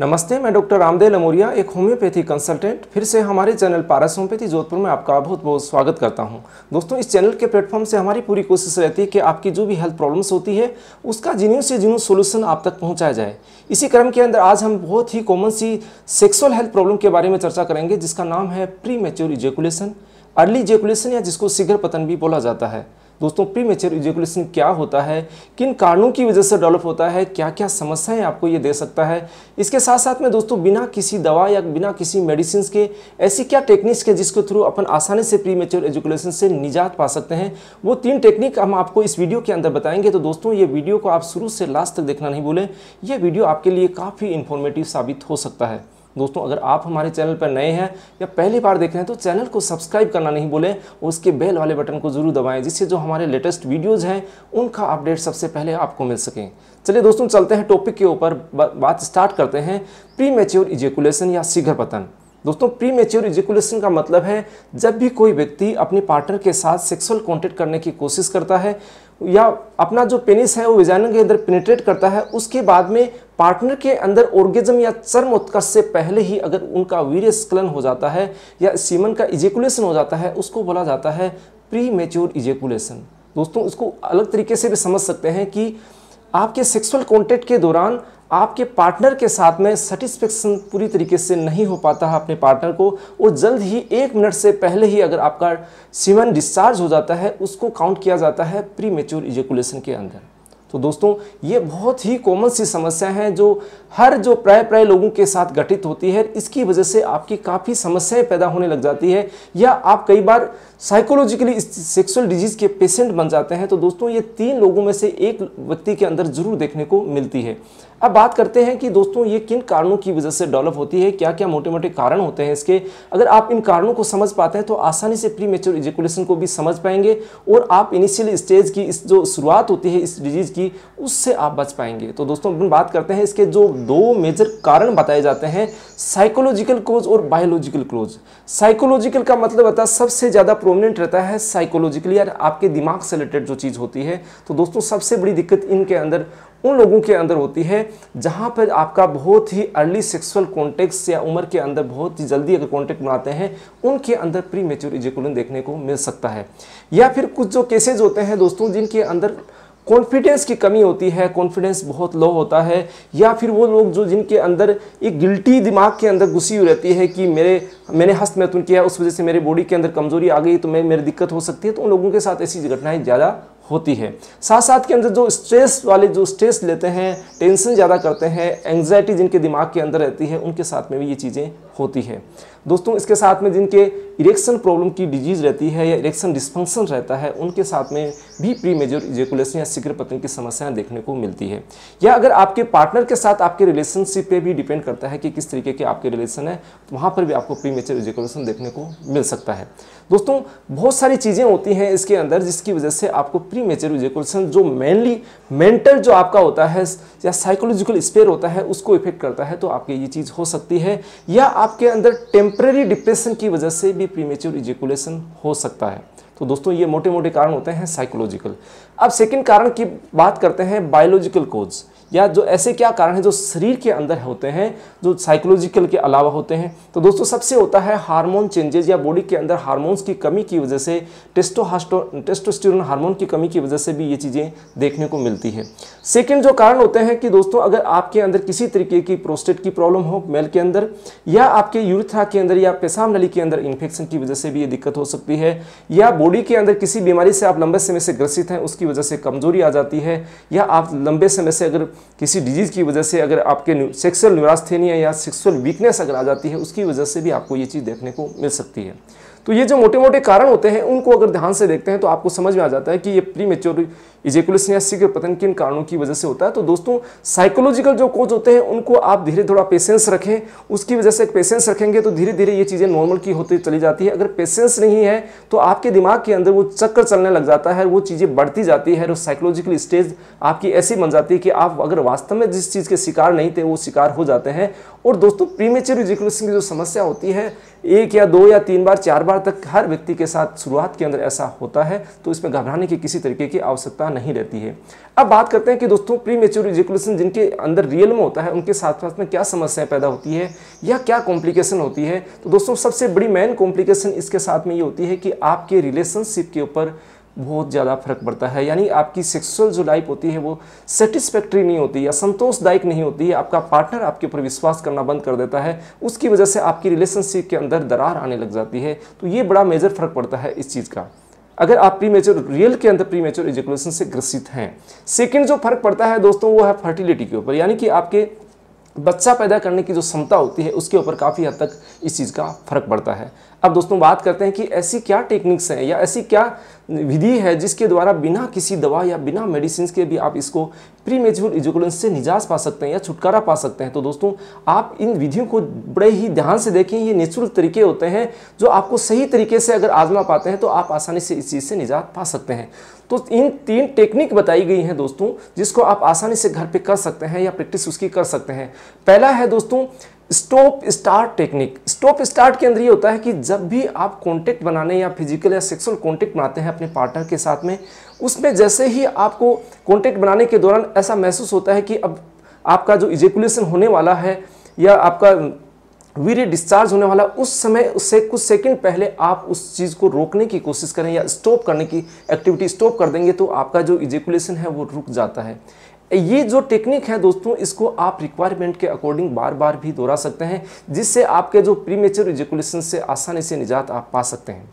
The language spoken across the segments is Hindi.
नमस्ते मैं डॉक्टर रामदेव लमोरिया एक होम्योपैथी कंसल्टेंट फिर से हमारे चैनल पारस होम्योपैथी जोधपुर में आपका बहुत बहुत स्वागत करता हूं दोस्तों इस चैनल के प्लेटफॉर्म से हमारी पूरी कोशिश रहती है कि आपकी जो भी हेल्थ प्रॉब्लम्स होती है उसका जीनू से जीनू सोल्यूशन आप तक पहुँचाया जाए इसी क्रम के अंदर आज हम बहुत ही कॉमन सी सेक्सुअल हेल्थ प्रॉब्लम के बारे में चर्चा करेंगे जिसका नाम है premature ejaculation early ejaculation या जिसको शीघ्र पतन भी बोला जाता है दोस्तों प्री मेच्योर इजोकुलेशन क्या होता है किन कारणों की वजह से डेवलप होता है क्या क्या समस्याएं आपको ये दे सकता है इसके साथ साथ में दोस्तों बिना किसी दवा या बिना किसी मेडिसिन के ऐसी क्या टेक्निक्स के जिसके थ्रू अपन आसानी से प्री मेच्योर एजुकेशन से निजात पा सकते हैं वो तीन टेक्निक हम आपको इस वीडियो के अंदर बताएंगे तो दोस्तों ये वीडियो को आप शुरू से लास्ट तक देखना नहीं भूलें यह वीडियो आपके लिए काफ़ी इन्फॉर्मेटिव साबित हो सकता है दोस्तों अगर आप हमारे चैनल पर नए हैं या पहली बार देख रहे हैं तो चैनल को सब्सक्राइब करना नहीं बोले उसके बेल वाले बटन को जरूर दबाएं जिससे जो हमारे लेटेस्ट वीडियोज़ हैं उनका अपडेट सबसे पहले आपको मिल सके चलिए दोस्तों चलते हैं टॉपिक के ऊपर बात स्टार्ट करते हैं प्री मेच्योर इजेकुलेशन या शीघ्र पतन दोस्तों प्री मेच्योर इजेकुलेशन का मतलब है जब भी कोई व्यक्ति अपने पार्टनर के साथ सेक्सुअल कॉन्टेक्ट करने की कोशिश करता है या अपना जो पेनिस है वो विजाइनल के अंदर पेनिट्रेट करता है उसके बाद में पार्टनर के अंदर ऑर्गेजम या चर्म उत्कर्ष से पहले ही अगर उनका स्खलन हो जाता है या सीमन का इजेकुलेशन हो जाता है उसको बोला जाता है प्री मेच्योर इजेकुलेशन दोस्तों इसको अलग तरीके से भी समझ सकते हैं कि आपके सेक्सुअल कॉन्टेक्ट के दौरान आपके पार्टनर के साथ में सेटिस्फेक्शन पूरी तरीके से नहीं हो पाता है अपने पार्टनर को और जल्द ही एक मिनट से पहले ही अगर आपका सीमन डिस्चार्ज हो जाता है उसको काउंट किया जाता है प्री मेच्योर इजेकुलेशन के अंदर तो दोस्तों ये बहुत ही कॉमन सी समस्या है जो हर जो प्राय प्राय लोगों के साथ घटित होती है इसकी वजह से आपकी काफ़ी समस्याएं पैदा होने लग जाती है या आप कई बार साइकोलॉजिकली सेक्सुअल डिजीज के पेशेंट बन जाते हैं तो दोस्तों ये तीन लोगों में से एक व्यक्ति के अंदर जरूर देखने को मिलती है अब बात करते हैं कि दोस्तों ये किन कारणों की वजह से डेवलप होती है क्या क्या मोटे मोटे कारण होते हैं इसके अगर आप इन कारणों को समझ पाते हैं तो आसानी से प्री मेच्योर इजेकुलेशन को भी समझ पाएंगे और आप इनिशियल स्टेज की इस जो शुरुआत होती है इस डिजीज़ की उससे आप बच पाएंगे तो दोस्तों अपन बात करते हैं इसके जो दो मेजर कारण बताए जाते हैं साइकोलॉजिकल क्लोज और बायोलॉजिकल क्लोज साइकोलॉजिकल का मतलब होता है सबसे ज़्यादा प्रोमिनेंट रहता है साइकोलॉजिकली यार आपके दिमाग से रिलेटेड जो चीज़ होती है तो दोस्तों सबसे बड़ी दिक्कत इनके अंदर उन लोगों के अंदर होती है जहाँ पर आपका बहुत ही अर्ली सेक्सुअल कॉन्टेक्ट या उम्र के अंदर बहुत ही जल्दी अगर कॉन्टेक्ट बनाते हैं उनके अंदर प्री मेच्योर इजिकुलन देखने को मिल सकता है या फिर कुछ जो केसेज होते हैं दोस्तों जिनके अंदर कॉन्फिडेंस की कमी होती है कॉन्फिडेंस बहुत लो होता है या फिर वो लोग जो जिनके अंदर एक गिल्टी दिमाग के अंदर घुसी हुई रहती है कि मेरे मैंने हस्त मैथुन किया उस वजह से मेरे बॉडी के अंदर कमजोरी आ गई तो मैं मेरी दिक्कत हो सकती है तो उन लोगों के साथ ऐसी घटनाएं ज़्यादा होती है साथ साथ के अंदर जो स्ट्रेस वाले जो स्ट्रेस लेते हैं टेंशन ज़्यादा करते हैं एंगजाइटी जिनके दिमाग के अंदर रहती है उनके साथ में भी ये चीज़ें होती है दोस्तों इसके साथ में जिनके इरेक्शन प्रॉब्लम की डिजीज़ रहती है या इरेक्शन डिस्फंक्शन रहता है उनके साथ में भी प्री मेजर इजेकुलेशन या शीघ्र पतन की समस्याएं देखने को मिलती है या अगर आपके पार्टनर के साथ आपके रिलेशनशिप पे भी डिपेंड करता है कि किस तरीके के आपके रिलेशन है तो वहाँ पर भी आपको प्री मेचर इजेकुलेशन देखने को मिल सकता है दोस्तों बहुत सारी चीज़ें होती हैं इसके अंदर जिसकी वजह से आपको प्री मेजर इजेकुलेशन जो मेनली मेंटल जो आपका होता है या साइकोलॉजिकल स्पेयर होता है उसको इफेक्ट करता है तो आपके ये चीज़ हो सकती है या आप आपके अंदर टेम्प्रेरी डिप्रेशन की वजह से भी प्रीमेच्योर इजिकुलेशन हो सकता है तो दोस्तों ये मोटे मोटे कारण होते हैं साइकोलॉजिकल अब सेकेंड कारण की बात करते हैं बायोलॉजिकल कोज या जो ऐसे क्या कारण हैं जो शरीर के अंदर होते हैं जो साइकोलॉजिकल के अलावा होते हैं तो दोस्तों सबसे होता है हार्मोन चेंजेज या बॉडी के अंदर हार्मोन्स की कमी की वजह से टेस्टोहास्टो टेस्टोस्टेरोन हार्मोन की कमी की वजह से भी ये चीज़ें देखने को मिलती है सेकेंड जो कारण होते हैं कि दोस्तों अगर आपके अंदर किसी तरीके की प्रोस्टेट की प्रॉब्लम हो मेल के अंदर या आपके यूरिथ्रा के अंदर या पेशाब नली के अंदर इन्फेक्शन की वजह से भी ये दिक्कत हो सकती है या बॉडी के अंदर किसी बीमारी से आप लंबे समय से ग्रसित हैं उसकी वजह से कमजोरी आ जाती है या आप लंबे समय से अगर किसी डिजीज़ की वजह से अगर आपके सेक्सुअल न्यूरास्थेनिया या सेक्सुअल वीकनेस अगर आ जाती है उसकी वजह से भी आपको ये चीज़ देखने को मिल सकती है तो ये जो मोटे मोटे कारण होते हैं उनको अगर ध्यान से देखते हैं तो आपको समझ में आ जाता है कि ये प्री या शीघ्र पतन किन कारणों की वजह से होता है तो दोस्तों साइकोलॉजिकल जो कोच होते हैं उनको आप धीरे थोड़ा पेशेंस रखें उसकी वजह से पेशेंस रखेंगे तो धीरे धीरे ये चीज़ें नॉर्मल की होती चली जाती है अगर पेशेंस नहीं है तो आपके दिमाग के अंदर वो चक्कर चलने लग जाता है वो चीज़ें बढ़ती जाती है और साइकोलॉजिकल स्टेज आपकी ऐसी बन जाती है कि आप अगर वास्तव में जिस चीज़ के शिकार नहीं थे वो शिकार हो जाते हैं और दोस्तों प्रीमेचर इजेकुलेशन की जो समस्या होती है एक या दो या तीन बार चार बार तक हर व्यक्ति के साथ शुरुआत के अंदर ऐसा होता है तो इसमें घबराने की किसी तरीके की आवश्यकता जगह नहीं रहती है अब बात करते हैं कि दोस्तों प्री मेच्योर एजुकुलेशन जिनके अंदर रियल में होता है उनके साथ साथ में क्या समस्याएं पैदा होती है या क्या कॉम्प्लिकेशन होती है तो दोस्तों सबसे बड़ी मेन कॉम्प्लिकेशन इसके साथ में ये होती है कि आपके रिलेशनशिप के ऊपर बहुत ज़्यादा फर्क पड़ता है यानी आपकी सेक्सुअल जो लाइफ होती है वो सेटिस्फैक्ट्री नहीं होती या संतोषदायक नहीं होती है आपका पार्टनर आपके ऊपर विश्वास करना बंद कर देता है उसकी वजह से आपकी रिलेशनशिप के अंदर दरार आने लग जाती है तो ये बड़ा मेजर फर्क पड़ता है इस चीज़ का अगर आप प्री मेच्योर रियल के अंदर प्री मेच्योर एजुकुलेशन से ग्रसित हैं सेकेंड जो फर्क पड़ता है दोस्तों वो है फर्टिलिटी के ऊपर यानी कि आपके बच्चा पैदा करने की जो क्षमता होती है उसके ऊपर काफ़ी हद तक इस चीज़ का फर्क पड़ता है अब दोस्तों बात करते हैं कि ऐसी क्या टेक्निक्स हैं या ऐसी क्या विधि है जिसके द्वारा बिना किसी दवा या बिना मेडिसिन के भी आप इसको प्री मेच्योर इजुकुलेंस से निजात पा सकते हैं या छुटकारा पा सकते हैं तो दोस्तों आप इन विधियों को बड़े ही ध्यान से देखें ये निःशुल्क तरीके होते हैं जो आपको सही तरीके से अगर आजमा पाते हैं तो आप आसानी से इस चीज़ से निजात पा सकते हैं तो इन तीन टेक्निक बताई गई हैं दोस्तों जिसको आप आसानी से घर पे कर सकते हैं या प्रैक्टिस उसकी कर सकते हैं पहला है दोस्तों stop start technique stop start के अंदर ये होता है कि जब भी आप कॉन्टेक्ट बनाने या फिजिकल या सेक्सुअल कॉन्टेक्ट बनाते हैं अपने पार्टनर के साथ में उसमें जैसे ही आपको कॉन्टेक्ट बनाने के दौरान ऐसा महसूस होता है कि अब आपका जो इजेकुलेशन होने वाला है या आपका वीर डिस्चार्ज होने वाला उस समय उससे कुछ सेकंड पहले आप उस चीज़ को रोकने की कोशिश करें या स्टॉप करने की एक्टिविटी स्टॉप कर देंगे तो आपका जो इजेकुलेशन है वो रुक जाता है ये जो टेक्निक है दोस्तों इसको आप रिक्वायरमेंट के अकॉर्डिंग बार बार भी दोहरा सकते हैं जिससे आपके जो प्रीमेचर इजेकुलेशन से आसानी से निजात आप पा सकते हैं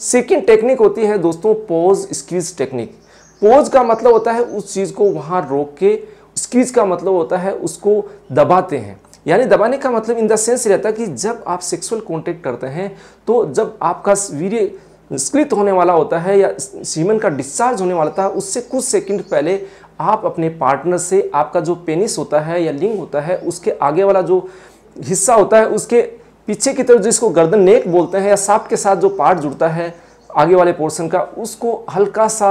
सेकेंड टेक्निक होती है दोस्तों पोज स्क्वीज टेक्निक पोज का मतलब होता है उस चीज़ को वहाँ रोक के स्क्वीज का मतलब होता है उसको दबाते हैं यानी दबाने का मतलब इन द सेंस रहता है कि जब आप सेक्सुअल कॉन्टेक्ट करते हैं तो जब आपका वीर निष्कृत होने वाला होता है या सीमन का डिस्चार्ज होने वाला था उससे कुछ सेकंड पहले आप अपने पार्टनर से आपका जो पेनिस होता है या लिंग होता है उसके आगे वाला जो हिस्सा होता है उसके पीछे की तरफ जिसको गर्दन नेक बोलते हैं या सांप के साथ जो पार्ट जुड़ता है आगे वाले पोर्शन का उसको हल्का सा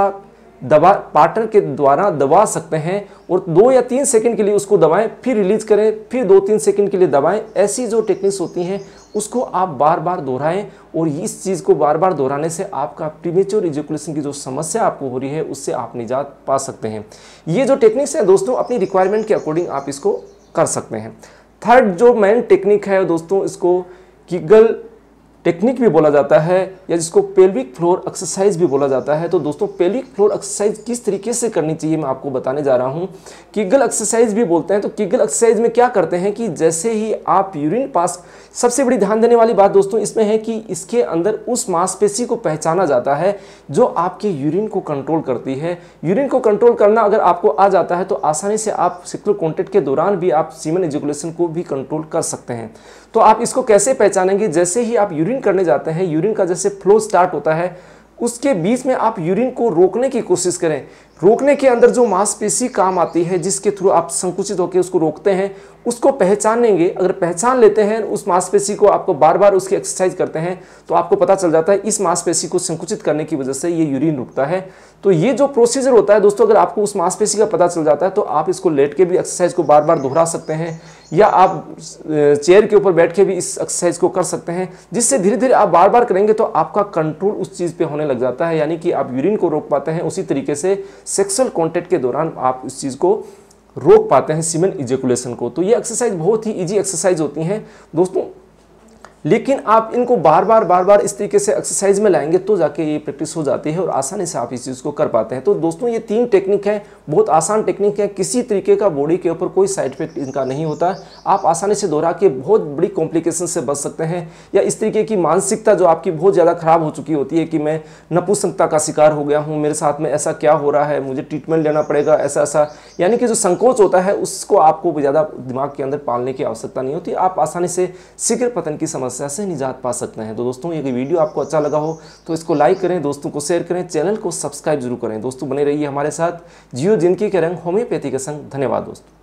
दबा पार्टनर के द्वारा दबा सकते हैं और दो या तीन सेकंड के लिए उसको दबाएं फिर रिलीज करें फिर दो तीन सेकंड के लिए दबाएं ऐसी जो टेक्निक्स होती हैं उसको आप बार बार दोहराएं और इस चीज़ को बार बार दोहराने से आपका प्रीमेच्योर इजुकुलेशन की जो समस्या आपको हो रही है उससे आप निजात पा सकते हैं ये जो टेक्निक्स हैं दोस्तों अपनी रिक्वायरमेंट के अकॉर्डिंग आप इसको कर सकते हैं थर्ड जो मेन टेक्निक है दोस्तों इसको किगल टेक्निक भी बोला जाता है या जिसको पेल्विक फ्लोर एक्सरसाइज भी बोला जाता है तो दोस्तों पेल्विक फ्लोर एक्सरसाइज किस तरीके से करनी चाहिए मैं आपको बताने जा रहा हूँ किगल एक्सरसाइज भी बोलते हैं तो किगल एक्सरसाइज में क्या करते हैं कि जैसे ही आप यूरिन पास सबसे बड़ी ध्यान देने वाली बात दोस्तों इसमें है कि इसके अंदर उस मांसपेशी को पहचाना जाता है जो आपके यूरिन को कंट्रोल करती है यूरिन को कंट्रोल करना अगर आपको आ जाता है तो आसानी से आप सिक्लो कॉन्टेक्ट के दौरान भी आप सीमन एजुकुलेशन को भी कंट्रोल कर सकते हैं तो आप इसको कैसे पहचानेंगे जैसे ही आप यूरिन यूरिन करने जाते हैं यूरिन का जैसे फ्लो स्टार्ट होता है उसके बीच में आप यूरिन को रोकने की कोशिश करें रोकने के अंदर जो मांसपेशी काम आती है जिसके थ्रू आप संकुचित होकर उसको रोकते हैं उसको पहचानेंगे अगर पहचान लेते हैं उस मांसपेशी को आपको बार बार उसकी एक्सरसाइज करते हैं तो आपको पता चल जाता है इस मांसपेशी को संकुचित करने की वजह से ये यूरिन रुकता है तो ये जो प्रोसीजर होता है दोस्तों अगर आपको उस मांसपेशी का पता चल जाता है तो आप इसको लेट के भी एक्सरसाइज को बार बार दोहरा सकते हैं या आप चेयर के ऊपर बैठ के भी इस एक्सरसाइज को कर सकते हैं जिससे धीरे धीरे आप बार बार करेंगे तो आपका कंट्रोल उस चीज़ पे होने लग जाता है यानी कि आप यूरिन को रोक पाते हैं उसी तरीके से सेक्सुअल कॉन्टेक्ट के दौरान आप उस चीज़ को रोक पाते हैं सीमेंट इजेकुलेशन को तो ये एक्सरसाइज बहुत ही ईजी एक्सरसाइज होती हैं दोस्तों लेकिन आप इनको बार बार बार बार इस तरीके से एक्सरसाइज में लाएंगे तो जाके ये प्रैक्टिस हो जाती है और आसानी से आप इस चीज़ को कर पाते हैं तो दोस्तों ये तीन टेक्निक है बहुत आसान टेक्निक है किसी तरीके का बॉडी के ऊपर कोई साइड इफेक्ट इनका नहीं होता आप आसानी से दोहरा के बहुत बड़ी कॉम्प्लिकेशन से बच सकते हैं या इस तरीके की मानसिकता जो आपकी बहुत ज़्यादा खराब हो चुकी होती है कि मैं नपुसंकता का शिकार हो गया हूँ मेरे साथ में ऐसा क्या हो रहा है मुझे ट्रीटमेंट लेना पड़ेगा ऐसा ऐसा यानी कि जो संकोच होता है उसको आपको ज़्यादा दिमाग के अंदर पालने की आवश्यकता नहीं होती आप आसानी से शीघ्र पतन की समझ समस्या से निजात पा सकते हैं तो दोस्तों ये वीडियो आपको अच्छा लगा हो तो इसको लाइक करें दोस्तों को शेयर करें चैनल को सब्सक्राइब जरूर करें दोस्तों बने रहिए हमारे साथ जियो जिनकी के रंग होम्योपैथी के संग धन्यवाद दोस्तों